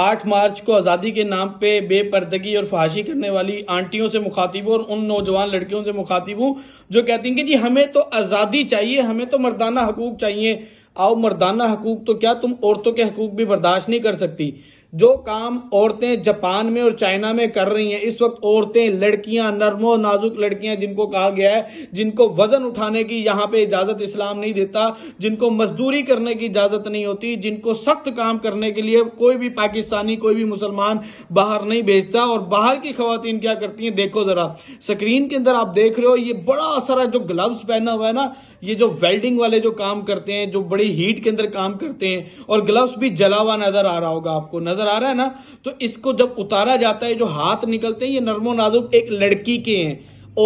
आठ मार्च को आज़ादी के नाम पे बेपर्दगी और फहाशी करने वाली आंटियों से मुखातिब और उन नौजवान लड़कियों से मुखातिब हूँ जो कहती हैं कि जी हमें तो आज़ादी चाहिए हमें तो मर्दाना हकूक चाहिए आओ मर्दाना हकूक तो क्या तुम औरतों के हकूक भी बर्दाश्त नहीं कर सकती जो काम औरतें जापान में और चाइना में कर रही हैं इस वक्त औरतें लड़कियां नरमो नाजुक लड़कियां जिनको कहा गया है जिनको वजन उठाने की यहां पे इजाजत इस्लाम नहीं देता जिनको मजदूरी करने की इजाजत नहीं होती जिनको सख्त काम करने के लिए कोई भी पाकिस्तानी कोई भी मुसलमान बाहर नहीं भेजता और बाहर की खातन क्या करती हैं देखो जरा स्क्रीन के अंदर आप देख रहे हो ये बड़ा सारा जो ग्लव्स पहना हुआ है ना ये जो वेल्डिंग वाले जो काम करते हैं जो बड़ी हीट के अंदर काम करते हैं और ग्लव्स भी जला हुआ नजर आ रहा होगा आपको नजर आ रहा है ना तो इसको जब उतारा जाता है जो हाथ निकलते हैं ये नर्मो नाजुक एक लड़की के हैं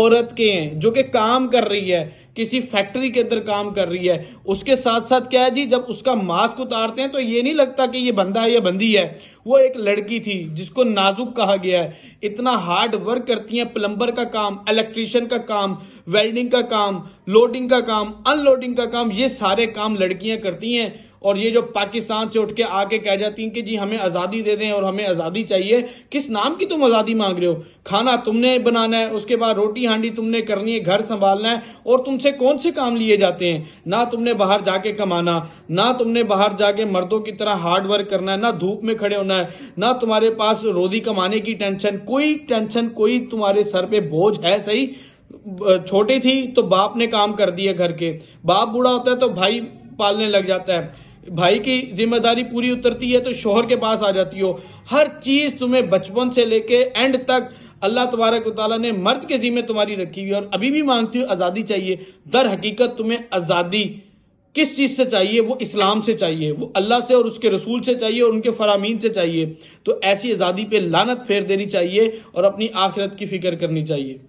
औरत के हैं जो कि काम कर रही है किसी फैक्ट्री के अंदर काम कर रही है उसके साथ साथ क्या है जी जब उसका मास्क उतारते हैं तो ये नहीं लगता कि ये बंदा है या बंदी है वो एक लड़की थी जिसको नाजुक कहा गया है इतना हार्ड वर्क करती है प्लम्बर का काम इलेक्ट्रिशियन का काम वेल्डिंग का काम लोडिंग का काम अनलोडिंग का काम ये सारे काम लड़कियां करती हैं और ये जो पाकिस्तान से उठ के आके कह जाती हैं कि जी हमें आज़ादी दे दें और हमें आज़ादी चाहिए किस नाम की तुम आज़ादी मांग रहे हो खाना तुमने बनाना है उसके बाद रोटी हांडी तुमने करनी है घर संभालना है और तुमसे कौन से काम लिए जाते हैं ना तुमने बाहर जाके कमाना ना तुमने बाहर जाके मर्दों की तरह हार्ड वर्क करना है ना धूप में खड़े होना है ना तुम्हारे पास रोजी कमाने की टेंशन कोई टेंशन कोई तुम्हारे सर पे बोझ है सही छोटी थी तो बाप ने काम कर दिया घर के बाप बूढ़ा होता है तो भाई पालने लग जाता है भाई की जिम्मेदारी पूरी उतरती है तो शोहर के पास आ जाती हो हर चीज तुम्हें बचपन से लेके एंड तक अल्लाह तबारक ने मर्द के जिम्मे तुम्हारी रखी हुई और अभी भी मांगती हो आज़ादी चाहिए दर हकीकत तुम्हें आज़ादी किस चीज़ से चाहिए वो इस्लाम से चाहिए वो अल्लाह से और उसके रसूल से चाहिए और उनके फरामीन से चाहिए तो ऐसी आज़ादी पे लानत फेर देनी चाहिए और अपनी आखिरत की फिक्र करनी चाहिए